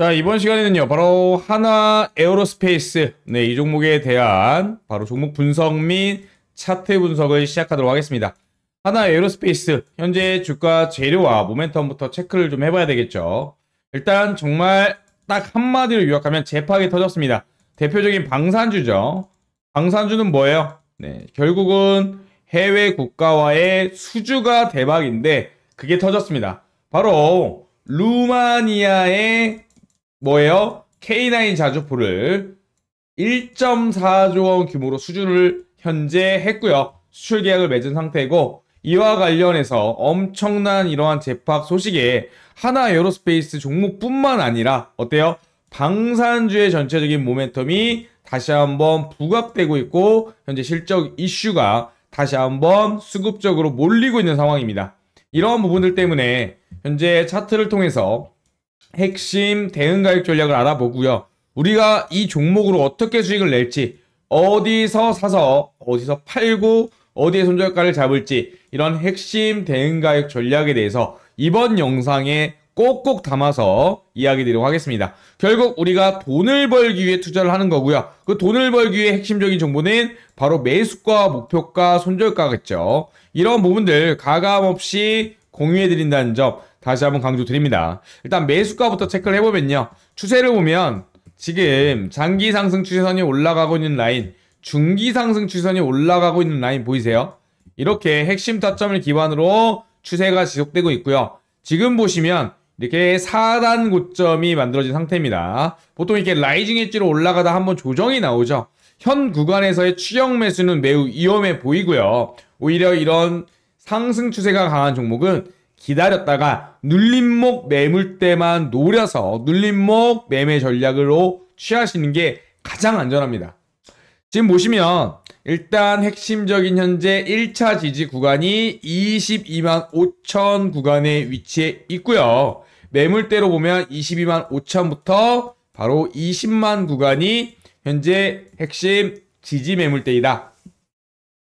자 이번 시간에는요 바로 하나 에어로스페이스 네 이 종목에 대한 바로 종목 분석 및 차트 분석을 시작하도록 하겠습니다 하나 에어로스페이스 현재 주가 재료와 모멘텀부터 체크를 좀 해봐야 되겠죠 일단 정말 딱 한마디로 요약하면 재파하게 터졌습니다 대표적인 방산주죠 방산주는 뭐예요 네 결국은 해외 국가와의 수주가 대박인데 그게 터졌습니다 바로 루마니아의 뭐예요? K9 자주포를 1.4조 원 규모로 수준을 현재 했고요. 수출 계약을 맺은 상태고 이와 관련해서 엄청난 이러한 재팍 소식에 하나 에어로스페이스 종목뿐만 아니라 어때요? 방산주의 전체적인 모멘텀이 다시 한번 부각되고 있고 현재 실적 이슈가 다시 한번 수급적으로 몰리고 있는 상황입니다. 이러한 부분들 때문에 현재 차트를 통해서 핵심 대응 가격 전략을 알아보고요. 우리가 이 종목으로 어떻게 수익을 낼지, 어디서 사서, 어디서 팔고, 어디에 손절가를 잡을지, 이런 핵심 대응 가격 전략에 대해서 이번 영상에 꼭꼭 담아서 이야기 드리도록 하겠습니다. 결국 우리가 돈을 벌기 위해 투자를 하는 거고요. 그 돈을 벌기 위해 핵심적인 정보는 바로 매수과 목표가, 손절가겠죠. 이런 부분들 가감없이 공유해 드린다는 점 다시 한번 강조드립니다. 일단 매수가부터 체크를 해보면요. 추세를 보면 지금 장기 상승 추세선이 올라가고 있는 라인, 중기 상승 추세선이 올라가고 있는 라인 보이세요? 이렇게 핵심 타점을 기반으로 추세가 지속되고 있고요. 지금 보시면 이렇게 4단 고점이 만들어진 상태입니다. 보통 이렇게 라이징 엣지로 올라가다 한번 조정이 나오죠. 현 구간에서의 추격 매수는 매우 위험해 보이고요. 오히려 이런 상승 추세가 강한 종목은 기다렸다가 눌림목 매물 때만 노려서 눌림목 매매 전략으로 취하시는 게 가장 안전합니다. 지금 보시면 일단 핵심적인 현재 1차 지지 구간이 22만 5천 구간에 위치해 있고요. 매물대로 보면 22만 5천부터 바로 20만 구간이 현재 핵심 지지 매물대이다.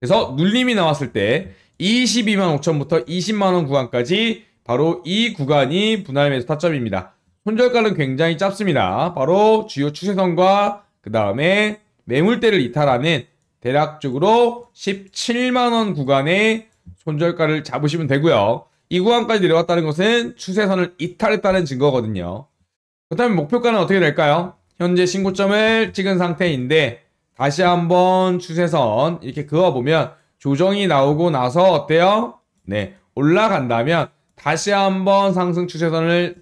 그래서 눌림이 나왔을 때 22만 5천부터 20만 원 구간까지 바로 이 구간이 분할 매수 타점입니다. 손절가는 굉장히 짧습니다. 바로 주요 추세선과 그 다음에 매물대를 이탈하는 대략적으로 17만원 구간의 손절가를 잡으시면 되고요. 이 구간까지 내려왔다는 것은 추세선을 이탈했다는 증거거든요. 그렇다면 목표가는 어떻게 될까요? 현재 신고점을 찍은 상태인데 다시 한번 추세선 이렇게 그어보면 조정이 나오고 나서 어때요? 네, 올라간다면 다시 한번 상승 추세선을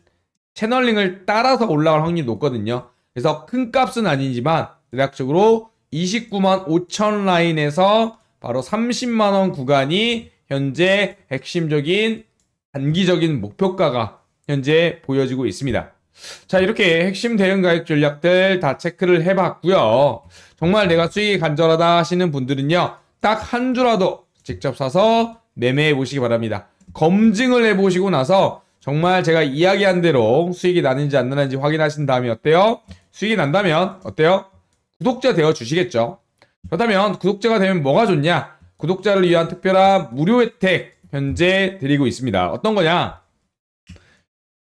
채널링을 따라서 올라갈 확률이 높거든요. 그래서 큰 값은 아니지만 대략적으로 29만 5천 라인에서 바로 30만 원 구간이 현재 핵심적인 단기적인 목표가가 현재 보여지고 있습니다. 자 이렇게 핵심 대응 가격 전략들 다 체크를 해봤고요. 정말 내가 수익이 간절하다 하시는 분들은요. 딱한 주라도 직접 사서 매매해 보시기 바랍니다. 검증을 해 보시고 나서 정말 제가 이야기한 대로 수익이 나는지 안 나는지 확인하신 다음에 어때요? 수익이 난다면 어때요? 구독자 되어 주시겠죠. 그렇다면 구독자가 되면 뭐가 좋냐? 구독자를 위한 특별한 무료 혜택 현재 드리고 있습니다. 어떤 거냐?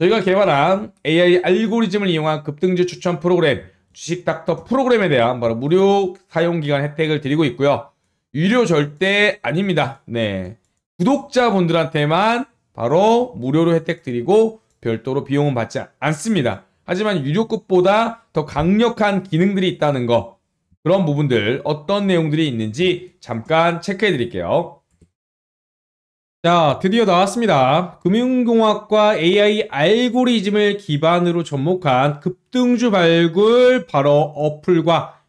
저희가 개발한 AI 알고리즘을 이용한 급등주 추천 프로그램 주식 닥터 프로그램에 대한 바로 무료 사용 기간 혜택을 드리고 있고요. 유료 절대 아닙니다. 네. 구독자분들한테만 바로 무료로 혜택 드리고 별도로 비용은 받지 않습니다. 하지만 유료급보다 더 강력한 기능들이 있다는 거 그런 부분들 어떤 내용들이 있는지 잠깐 체크해 드릴게요. 자, 드디어 나왔습니다. 금융공학과 AI 알고리즘을 기반으로 접목한 급등주 발굴 바로 어플과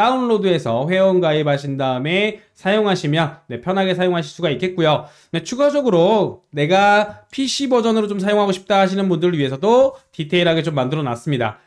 다운로드해서 회원 가입하신 다음에 사용하시면 네, 편하게 사용하실 수가 있겠고요. 네, 추가적으로 내가 PC 버전으로 좀 사용하고 싶다 하시는 분들을 위해서도 디테일하게 좀 만들어 놨습니다.